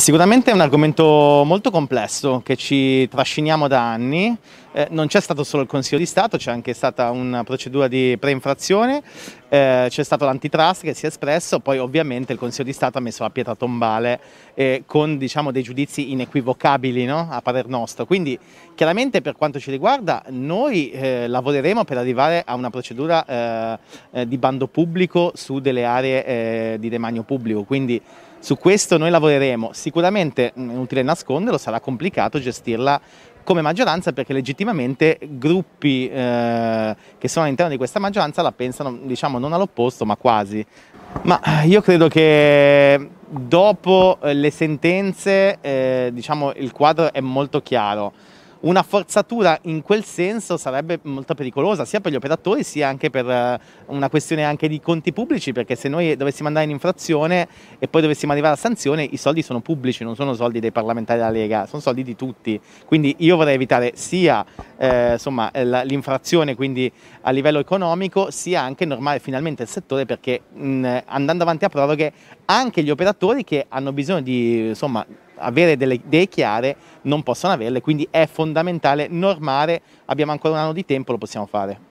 sicuramente è un argomento molto complesso che ci trasciniamo da anni eh, non c'è stato solo il Consiglio di Stato, c'è anche stata una procedura di preinfrazione, eh, c'è stato l'antitrust che si è espresso, poi ovviamente il Consiglio di Stato ha messo la pietra tombale eh, con diciamo, dei giudizi inequivocabili no? a parer nostro. Quindi chiaramente per quanto ci riguarda noi eh, lavoreremo per arrivare a una procedura eh, eh, di bando pubblico su delle aree di demanio pubblico. Quindi, su questo noi lavoreremo, sicuramente mm, è inutile nasconderlo, sarà complicato gestirla come maggioranza perché legittimamente gruppi eh, che sono all'interno di questa maggioranza la pensano diciamo non all'opposto ma quasi. Ma io credo che dopo le sentenze eh, diciamo, il quadro è molto chiaro una forzatura in quel senso sarebbe molto pericolosa sia per gli operatori sia anche per eh, una questione anche di conti pubblici perché se noi dovessimo andare in infrazione e poi dovessimo arrivare a sanzione i soldi sono pubblici non sono soldi dei parlamentari della Lega sono soldi di tutti quindi io vorrei evitare sia eh, insomma, eh, l'infrazione quindi a livello economico sia anche normale finalmente il settore perché mh, andando avanti a proroghe anche gli operatori che hanno bisogno di insomma, avere delle idee chiare non possono averle, quindi è fondamentale normare, abbiamo ancora un anno di tempo, lo possiamo fare.